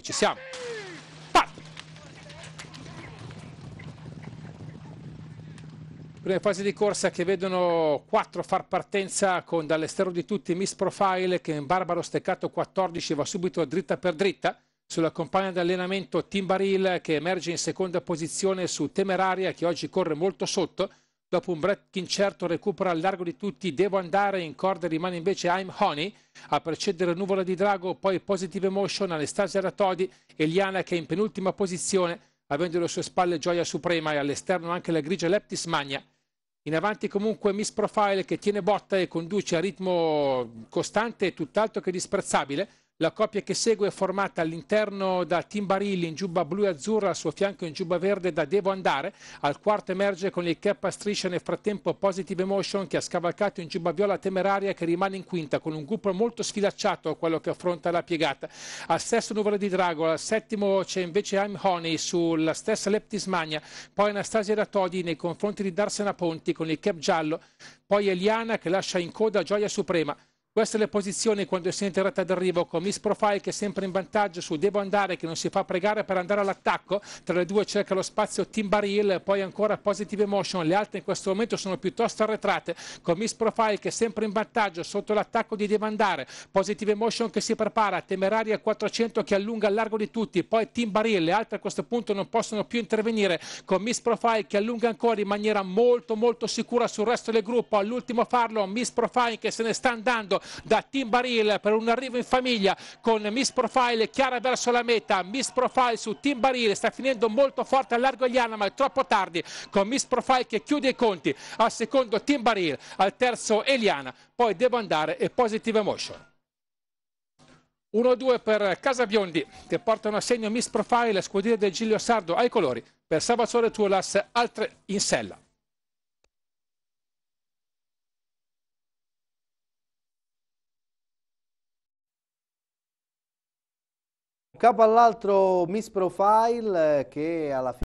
E ci siamo. Parte! Prime fasi di corsa che vedono 4 far partenza con dall'esterno di tutti Miss Profile che in barbaro steccato 14 va subito dritta per dritta sulla compagna d'allenamento Tim Baril che emerge in seconda posizione su Temeraria che oggi corre molto sotto dopo un break incerto recupera al largo di tutti Devo andare in corda rimane invece I'm Honey a precedere Nuvola di Drago poi Positive Emotion Anastasia Ratodi Eliana che è in penultima posizione avendo le sue spalle Gioia Suprema e all'esterno anche la grigia Leptis Magna in avanti comunque Miss Profile che tiene botta e conduce a ritmo costante e tutt'altro che disprezzabile la coppia che segue è formata all'interno da Tim Barilli in giubba blu e azzurra, al suo fianco in giubba verde da Devo Andare. Al quarto emerge con il cap a striscia nel frattempo Positive Emotion che ha scavalcato in giubba viola temeraria che rimane in quinta con un gruppo molto sfilacciato a quello che affronta la piegata. Al sesto nuvolo di Drago, al settimo c'è invece I'm Honey sulla stessa Leptismania, poi Anastasia da Todi nei confronti di Darsena Ponti con il cap giallo, poi Eliana che lascia in coda Gioia Suprema. Questa è la posizione quando si è in diretta d'arrivo con Miss Profile che è sempre in vantaggio su Devo andare che non si fa pregare per andare all'attacco. Tra le due cerca lo spazio Team Baril, poi ancora Positive Emotion. Le altre in questo momento sono piuttosto arretrate con Miss Profile che è sempre in vantaggio sotto l'attacco di Devo andare. Positive Emotion che si prepara, Temeraria 400 che allunga al largo di tutti, poi Team Baril. Le altre a questo punto non possono più intervenire con Miss Profile che allunga ancora in maniera molto molto sicura sul resto del gruppo. All'ultimo farlo Miss Profile che se ne sta andando da Tim Baril per un arrivo in famiglia con Miss Profile chiara verso la meta, Miss Profile su Tim Baril sta finendo molto forte a largo Gliana ma è troppo tardi con Miss Profile che chiude i conti al secondo Tim Baril, al terzo Eliana, poi devo andare e positive emotion. 1-2 per Casabiondi che portano a segno Miss Profile, squadriglia del Giglio Sardo ai colori, per Salvatore Tuolas altre in sella. capo all'altro Miss Profile eh, che alla fine